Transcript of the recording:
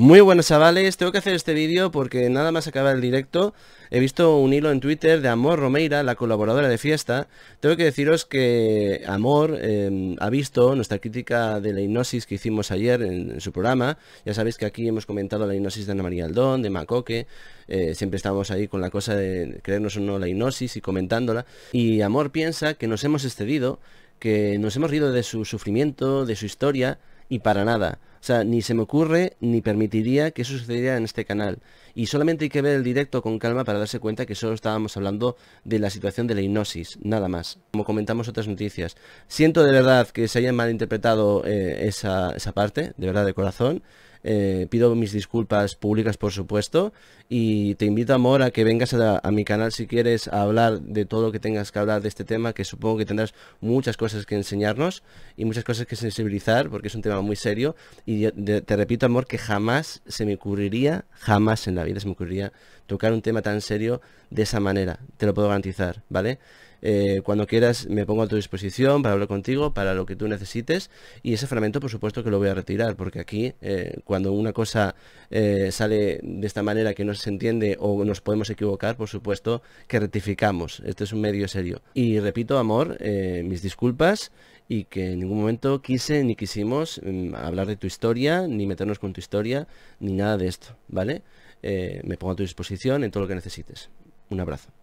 Muy buenos chavales, tengo que hacer este vídeo porque nada más acabar el directo he visto un hilo en Twitter de Amor Romeira, la colaboradora de Fiesta. Tengo que deciros que Amor em, ha visto nuestra crítica de la hipnosis que hicimos ayer en, su programa. Ya sabéis que aquí hemos comentado la hipnosis de Ana María Aldón, de Macoque. Eh, siempre estamos ahí con la cosa de creernos o no la hipnosis y comentándola. Y Amor piensa que nos hemos excedido, que nos hemos rido de su sufrimiento, de su historia y para nada. O sea, ni se me ocurre ni permitiría que eso sucediera en este canal. Y solamente hay que ver el directo con calma para darse cuenta que solo estábamos hablando de la situación de la hipnosis, nada más. Como comentamos otras noticias. Siento de verdad que se haya malinterpretado eh, esa, esa parte, de verdad de corazón. Eh, pido mis disculpas públicas, por supuesto. Y te invito, amor, a que vengas a, mi canal si quieres a hablar de todo lo que tengas que hablar de este tema, que supongo que tendrás muchas cosas que enseñarnos y muchas cosas que sensibilizar, porque es un tema muy serio. Y te repito, amor, que jamás se me ocurriría, jamás en la vida se me ocurriría tocar un tema tan serio de esa manera. Te lo puedo garantizar, ¿vale? Eh, cuando quieras me pongo a tu disposición para hablar contigo, para lo que tú necesites. Y ese fragmento, por supuesto, que lo voy a retirar, porque aquí, eh, cuando una cosa eh, sale de esta manera que no se entiende o nos podemos equivocar, por supuesto, que rectificamos. Este es un medio serio. Y repito, amor, mis disculpas y que en ningún momento quise ni quisimos mm, hablar de tu historia, ni meternos con tu historia, ni nada de esto, ¿vale? me pongo a tu disposición en todo lo que necesites. Un abrazo.